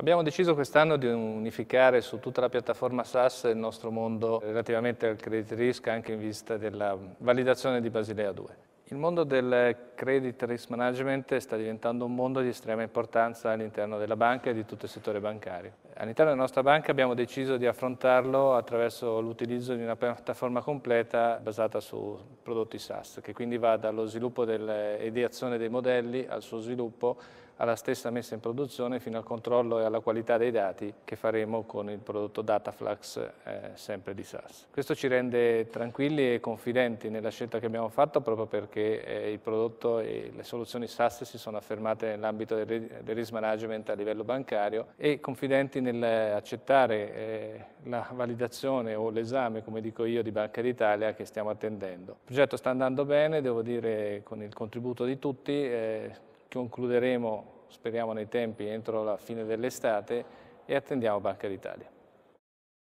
Abbiamo deciso quest'anno di unificare su tutta la piattaforma SAS il nostro mondo relativamente al credit risk anche in vista della validazione di Basilea 2. Il mondo del credit risk management sta diventando un mondo di estrema importanza all'interno della banca e di tutto il settore bancario. All'interno della nostra banca abbiamo deciso di affrontarlo attraverso l'utilizzo di una piattaforma completa basata su prodotti SaaS, che quindi va dallo sviluppo dell'ideazione dei modelli al suo sviluppo alla stessa messa in produzione fino al controllo e alla qualità dei dati che faremo con il prodotto Dataflux eh, sempre di SAS. Questo ci rende tranquilli e confidenti nella scelta che abbiamo fatto proprio perché eh, il prodotto e le soluzioni SAS si sono affermate nell'ambito del, del, risk management a livello bancario e confidenti nell'accettare eh, la validazione o l'esame, come dico io, di Banca d'Italia che stiamo attendendo. Il progetto sta andando bene, devo dire con il contributo di tutti, eh, concluderemo, speriamo nei tempi, entro la fine dell'estate e attendiamo Banca d'Italia.